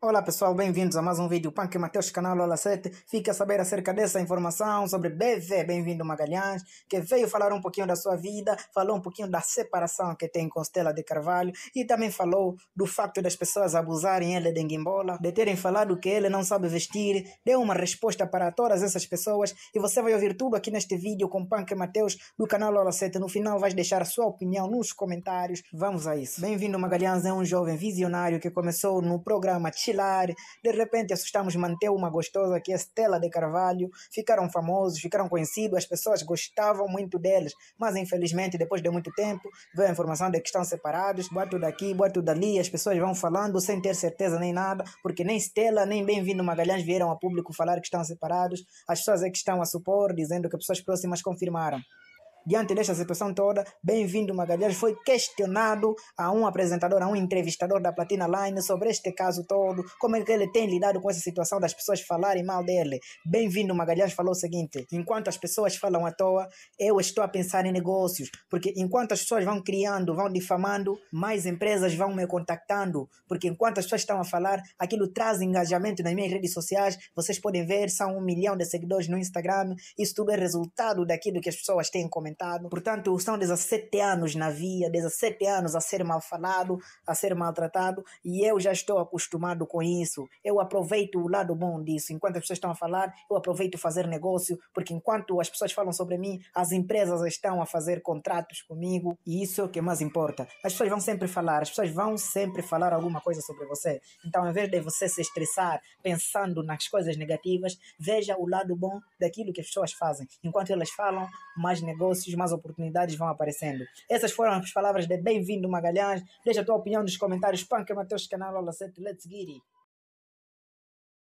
Olá pessoal, bem-vindos a mais um vídeo Punk Mateus Canal Ola 7. Fica a saber acerca dessa informação sobre BV, bem-vindo Magalhães, que veio falar um pouquinho da sua vida, falou um pouquinho da separação que tem com Stella de Carvalho e também falou do facto das pessoas abusarem ele de Guimbola, de terem falado que ele não sabe vestir, deu uma resposta para todas essas pessoas e você vai ouvir tudo aqui neste vídeo com Punk Mateus do canal Ola 7. No final vais deixar a sua opinião nos comentários. Vamos a isso. Bem-vindo Magalhães é um jovem visionário que começou no programa de repente assustamos manter uma gostosa que é Stella de Carvalho. Ficaram famosos, ficaram conhecidos, as pessoas gostavam muito deles, mas infelizmente depois de muito tempo veio a informação de que estão separados, boato daqui, boato dali, as pessoas vão falando sem ter certeza nem nada, porque nem Stella nem Bem-vindo Magalhães vieram a público falar que estão separados. As pessoas é que estão a supor, dizendo que pessoas próximas confirmaram diante desta situação toda, bem-vindo Magalhães foi questionado a um apresentador, a um entrevistador da Platina Line sobre este caso todo, como é que ele tem lidado com essa situação das pessoas falarem mal dele. Bem-vindo Magalhães falou o seguinte: enquanto as pessoas falam à toa, eu estou a pensar em negócios, porque enquanto as pessoas vão criando, vão difamando, mais empresas vão me contactando, porque enquanto as pessoas estão a falar, aquilo traz engajamento nas minhas redes sociais. Vocês podem ver, são um milhão de seguidores no Instagram. Isso tudo é resultado daquilo que as pessoas têm comentado maltratado. Portanto, são 17 anos na via, 17 anos a ser mal falado, a ser maltratado, e eu já estou acostumado com isso. Eu aproveito o lado bom disso. Enquanto as pessoas estão a falar, eu aproveito fazer negócio, porque enquanto as pessoas falam sobre mim, as empresas estão a fazer contratos comigo, e isso é o que mais importa. As pessoas vão sempre falar, as pessoas vão sempre falar alguma coisa sobre você. Então, ao invés de você se estressar pensando nas coisas negativas, veja o lado bom daquilo que as pessoas fazem. Enquanto elas falam, mais negócios anúncios, mais oportunidades vão aparecendo. Essas foram as palavras de bem-vindo Magalhães. Deixa a tua opinião nos comentários. Panca Mateus Canal, Olá 7, let's get it.